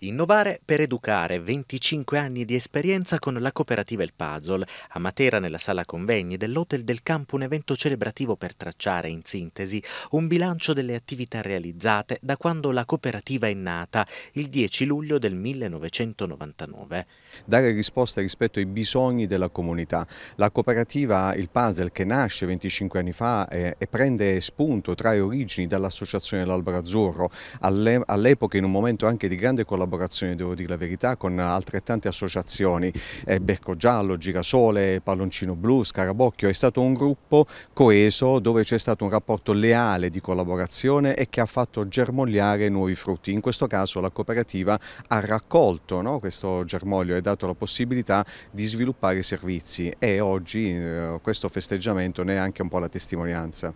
Innovare per educare 25 anni di esperienza con la cooperativa Il Puzzle. A Matera nella sala convegni dell'Hotel del Campo un evento celebrativo per tracciare in sintesi un bilancio delle attività realizzate da quando la cooperativa è nata il 10 luglio del 1999. Dare risposte rispetto ai bisogni della comunità. La cooperativa Il Puzzle che nasce 25 anni fa eh, e prende spunto, trae origini dall'associazione L'Albero Azzurro all'epoca in un momento anche di grande collaborazione collaborazione, devo dire la verità, con altrettante associazioni, eh, Becco Giallo, Girasole, Palloncino Blu, Scarabocchio, è stato un gruppo coeso dove c'è stato un rapporto leale di collaborazione e che ha fatto germogliare nuovi frutti. In questo caso la cooperativa ha raccolto no, questo germoglio e dato la possibilità di sviluppare servizi e oggi eh, questo festeggiamento ne è anche un po' la testimonianza.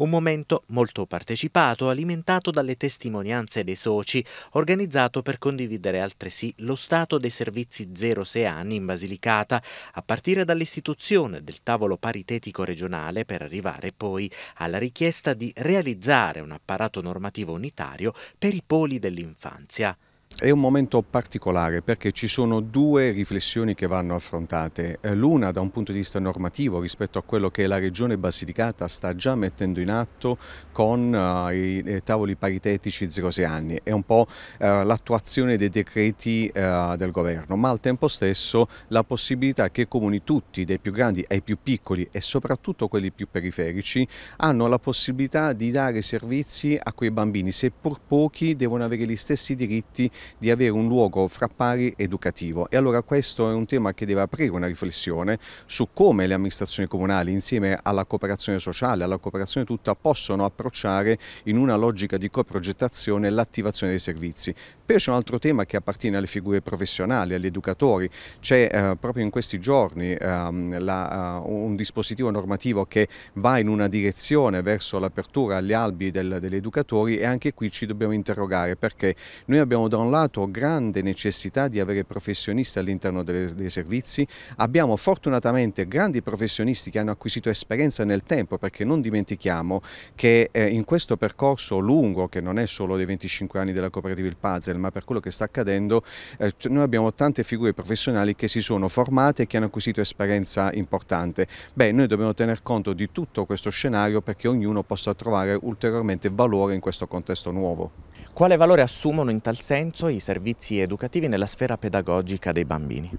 Un momento molto partecipato, alimentato dalle testimonianze dei soci, organizzato per condividere altresì lo stato dei servizi 06 anni in Basilicata, a partire dall'istituzione del tavolo paritetico regionale per arrivare poi alla richiesta di realizzare un apparato normativo unitario per i poli dell'infanzia. È un momento particolare perché ci sono due riflessioni che vanno affrontate. Eh, l'una da un punto di vista normativo rispetto a quello che la Regione Basilicata sta già mettendo in atto con eh, i, eh, tavoli paritetici 0-6 anni. È un po' l'attuazione dei decreti del governo, ma al tempo stesso la possibilità che i comuni tutti, dai più grandi ai più piccoli e soprattutto quelli più periferici, hanno la possibilità di dare servizi a quei bambini, seppur pochi devono avere gli stessi diritti di avere un luogo fra pari educativo e allora questo è un tema che deve aprire una riflessione su come le amministrazioni comunali insieme alla cooperazione sociale, alla cooperazione tutta possono approcciare in una logica di coprogettazione l'attivazione dei servizi. Poi c'è un altro tema che appartiene alle figure professionali, agli educatori, c'è eh, proprio in questi giorni ehm, eh, la, uh, un dispositivo normativo che va in una direzione verso l'apertura agli albi del, degli educatori e anche qui ci dobbiamo interrogare perché noi abbiamo da un un lato grande necessità di avere professionisti all'interno dei servizi, abbiamo fortunatamente grandi professionisti che hanno acquisito esperienza nel tempo perché non dimentichiamo che eh, in questo percorso lungo, che non è solo dei 25 anni della cooperativa Il Puzzle, ma per quello che sta accadendo, eh, noi abbiamo tante figure professionali che si sono formate e che hanno acquisito esperienza importante. Beh, noi dobbiamo tener conto di tutto questo scenario perché ognuno possa trovare ulteriormente valore in questo contesto nuovo. Quale valore assumono in tal senso i servizi educativi nella sfera pedagogica dei bambini?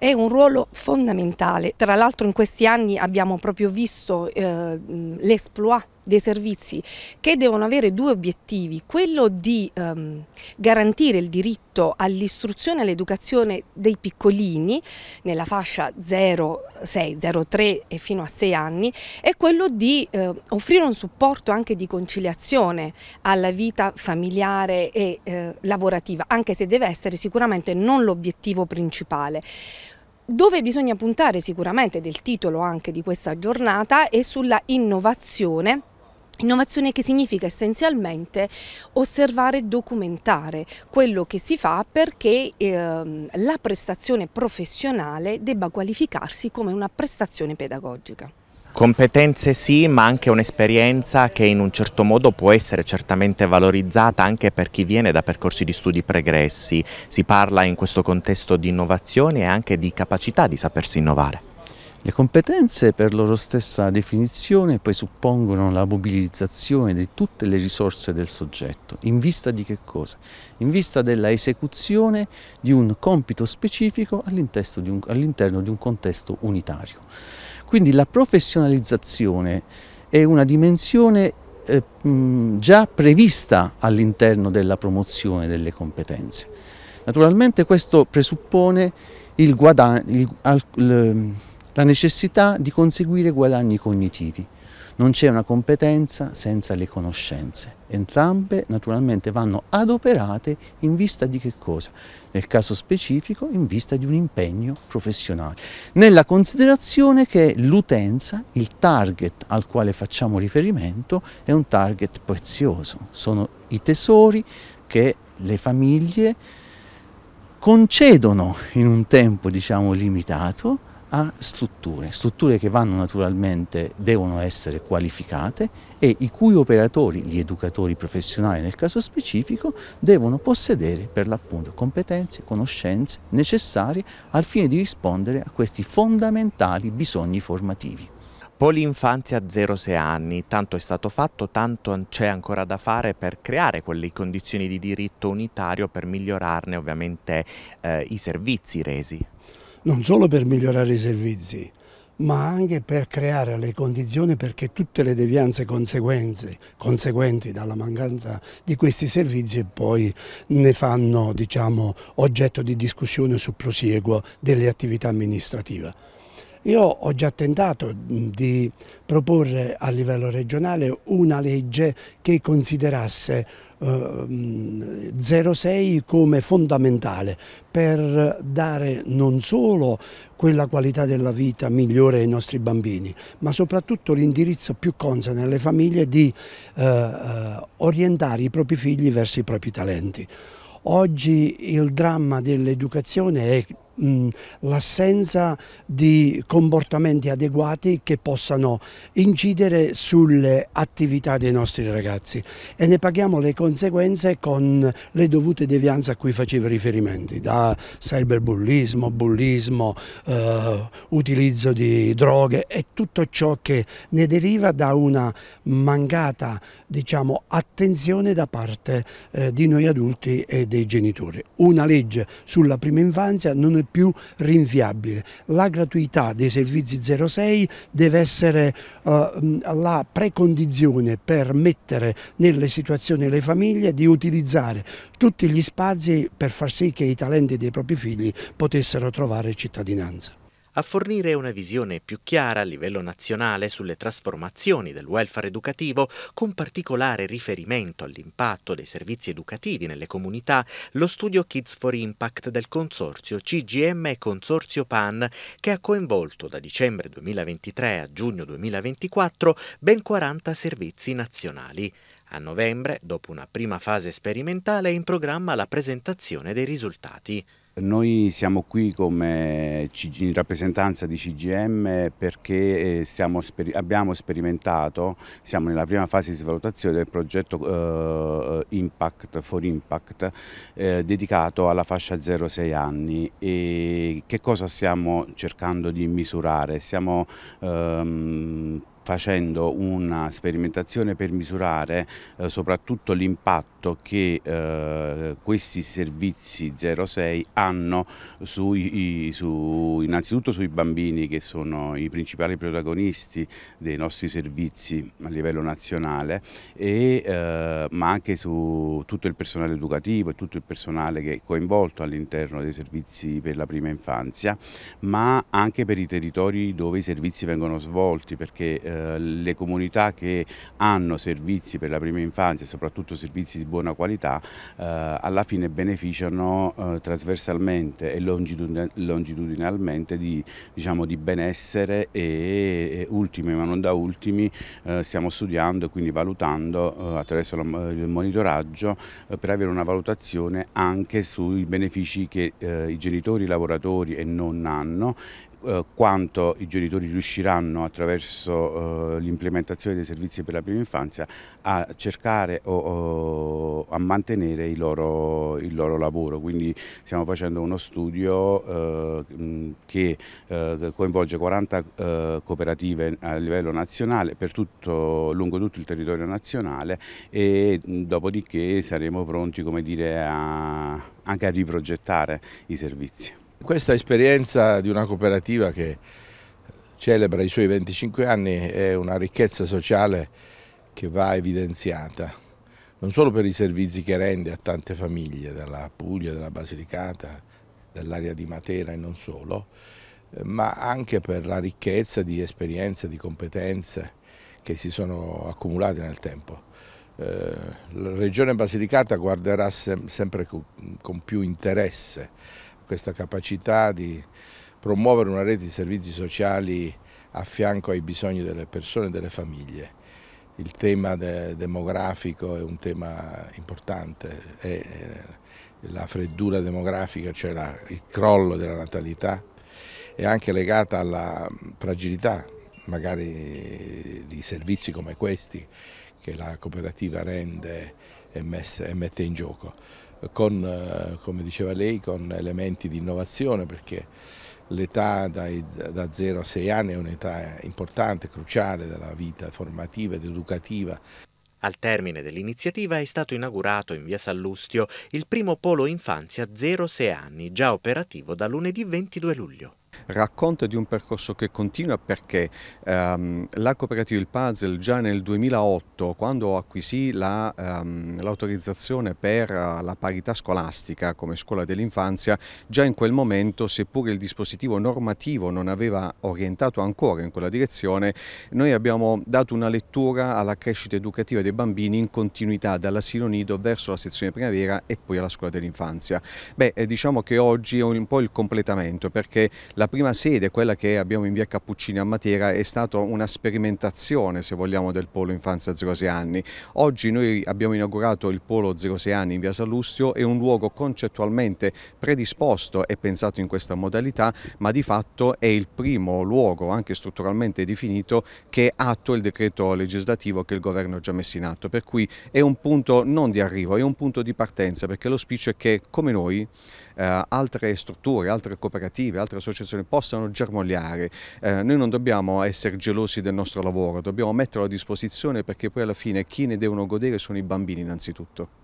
è un ruolo fondamentale. Tra l'altro in questi anni abbiamo proprio visto eh, l'esploit dei servizi che devono avere due obiettivi, quello di ehm, garantire il diritto all'istruzione e all'educazione dei piccolini nella fascia 0, 6, 0 3 e fino a 6 anni e quello di eh, offrire un supporto anche di conciliazione alla vita familiare e eh, lavorativa, anche se deve essere sicuramente non l'obiettivo principale. Dove bisogna puntare sicuramente del titolo anche di questa giornata è sulla innovazione Innovazione che significa essenzialmente osservare e documentare quello che si fa perché ehm, la prestazione professionale debba qualificarsi come una prestazione pedagogica. Competenze sì, ma anche un'esperienza che in un certo modo può essere certamente valorizzata anche per chi viene da percorsi di studi pregressi. Si parla in questo contesto di innovazione e anche di capacità di sapersi innovare. Le competenze per loro stessa definizione presuppongono la mobilizzazione di tutte le risorse del soggetto, in vista di che cosa? In vista della esecuzione di un compito specifico all'interno di, all di un contesto unitario. Quindi la professionalizzazione è una dimensione eh, già prevista all'interno della promozione delle competenze. Naturalmente questo presuppone il guadagno, il, la necessità di conseguire guadagni cognitivi. Non c'è una competenza senza le conoscenze. Entrambe naturalmente vanno adoperate in vista di che cosa? Nel caso specifico in vista di un impegno professionale, nella considerazione che l'utenza, il target al quale facciamo riferimento, è un target prezioso, sono i tesori che le famiglie concedono in un tempo diciamo limitato a strutture, strutture che vanno naturalmente, devono essere qualificate e i cui operatori, gli educatori professionali nel caso specifico, devono possedere per l'appunto competenze, conoscenze necessarie al fine di rispondere a questi fondamentali bisogni formativi. Polinfanzia 0-6 anni, tanto è stato fatto, tanto c'è ancora da fare per creare quelle condizioni di diritto unitario per migliorarne ovviamente eh, i servizi resi non solo per migliorare i servizi, ma anche per creare le condizioni perché tutte le devianze conseguenti dalla mancanza di questi servizi poi ne fanno diciamo, oggetto di discussione sul prosieguo delle attività amministrative. Io ho già tentato di proporre a livello regionale una legge che considerasse 06 ehm, come fondamentale per dare non solo quella qualità della vita migliore ai nostri bambini, ma soprattutto l'indirizzo più consone nelle famiglie di eh, eh, orientare i propri figli verso i propri talenti. Oggi il dramma dell'educazione è Mm, l'assenza di comportamenti adeguati che possano incidere sulle attività dei nostri ragazzi e ne paghiamo le conseguenze con le dovute devianze a cui facevo riferimenti, da cyberbullismo, bullismo, eh, utilizzo di droghe e tutto ciò che ne deriva da una mancata diciamo, attenzione da parte eh, di noi adulti e dei genitori. Una legge sulla prima infanzia non è più rinviabile. La gratuità dei servizi 06 deve essere eh, la precondizione per mettere nelle situazioni le famiglie di utilizzare tutti gli spazi per far sì che i talenti dei propri figli potessero trovare cittadinanza a fornire una visione più chiara a livello nazionale sulle trasformazioni del welfare educativo, con particolare riferimento all'impatto dei servizi educativi nelle comunità, lo studio Kids for Impact del consorzio CGM e consorzio PAN, che ha coinvolto da dicembre 2023 a giugno 2024 ben 40 servizi nazionali. A novembre, dopo una prima fase sperimentale, è in programma la presentazione dei risultati. Noi siamo qui come in rappresentanza di CGM perché eh, stiamo, abbiamo sperimentato, siamo nella prima fase di svalutazione del progetto eh, eh Impact for Impact eh, dedicato alla fascia 0-6 anni e che cosa stiamo cercando di misurare? Stiamo ehm, facendo una sperimentazione per misurare eh, soprattutto l'impatto che eh, questi servizi 06 hanno sui, su, innanzitutto sui bambini che sono i principali protagonisti dei nostri servizi a livello nazionale e, eh, ma anche su tutto il personale educativo e tutto il personale che è coinvolto all'interno dei servizi per la prima infanzia ma anche per i territori dove i servizi vengono svolti perché eh, eh, le comunità che hanno servizi per la prima infanzia, soprattutto servizi di buona qualità, eh, alla fine beneficiano eh, trasversalmente e longitudinalmente di, diciamo, di benessere e, e, ultimi ma non da ultimi eh, stiamo studiando e quindi valutando eh, attraverso la, il monitoraggio per avere una valutazione anche sui benefici che i genitori, i lavoratori e non hanno eh, quanto i genitori riusciranno attraverso eh, l'implementazione dei servizi per la prima infanzia a cercare o, o a mantenere il loro, il loro, lavoro. Quindi stiamo facendo uno studio eh, che eh, coinvolge 40 eh, cooperative a livello nazionale tutto, lungo tutto il territorio nazionale e dopodiché saremo pronti dire, a, anche a riprogettare i servizi. Questa esperienza di una cooperativa che celebra i suoi 25 anni è una ricchezza sociale che va evidenziata, non solo per i servizi che rende a tante famiglie della Puglia, della Basilicata, dell'area di Matera e non solo, ma anche per la ricchezza di esperienze, di competenze che si sono accumulate nel tempo. Eh, la regione Basilicata guarderà sempre con più interesse questa capacità di promuovere una rete di servizi sociali a fianco ai bisogni delle persone e delle famiglie. Il tema de demografico è un tema importante, è la freddura demografica, cioè la, il crollo della natalità, è anche legata alla fragilità magari di servizi come questi che la cooperativa rende e mette in gioco con, eh, come diceva lei, con elementi di innovazione perché l'età da 0 a 6 anni è un'età importante, cruciale della vita formativa ed educativa. Al termine dell'iniziativa è stato inaugurato in via Sallustio il primo polo infanzia 0-6 anni, già operativo da lunedì 22 luglio racconta di un percorso che continua perché ehm, la cooperativa Il Puzzle già nel 2008 quando acquisì l'autorizzazione la, ehm, per eh, la parità scolastica come scuola dell'infanzia già in quel momento seppure il dispositivo normativo non aveva orientato ancora in quella direzione noi abbiamo dato una lettura alla crescita educativa dei bambini in continuità dall'asilo nido verso la sezione primavera e poi alla scuola dell'infanzia. Beh eh, diciamo che oggi è un po' il completamento perché la prima sede, quella che abbiamo in via Cappuccini a Matera, è stata una sperimentazione, se vogliamo, del polo infanzia 06 anni. Oggi noi abbiamo inaugurato il polo 06 anni in via Sallustio, è un luogo concettualmente predisposto e pensato in questa modalità, ma di fatto è il primo luogo, anche strutturalmente definito, che attua il decreto legislativo che il governo ha già messo in atto. Per cui è un punto non di arrivo, è un punto di partenza, perché l'ospicio è che, come noi, eh, altre strutture, altre cooperative, altre associazioni possano germogliare. Eh, noi non dobbiamo essere gelosi del nostro lavoro, dobbiamo metterlo a disposizione perché poi alla fine chi ne devono godere sono i bambini innanzitutto.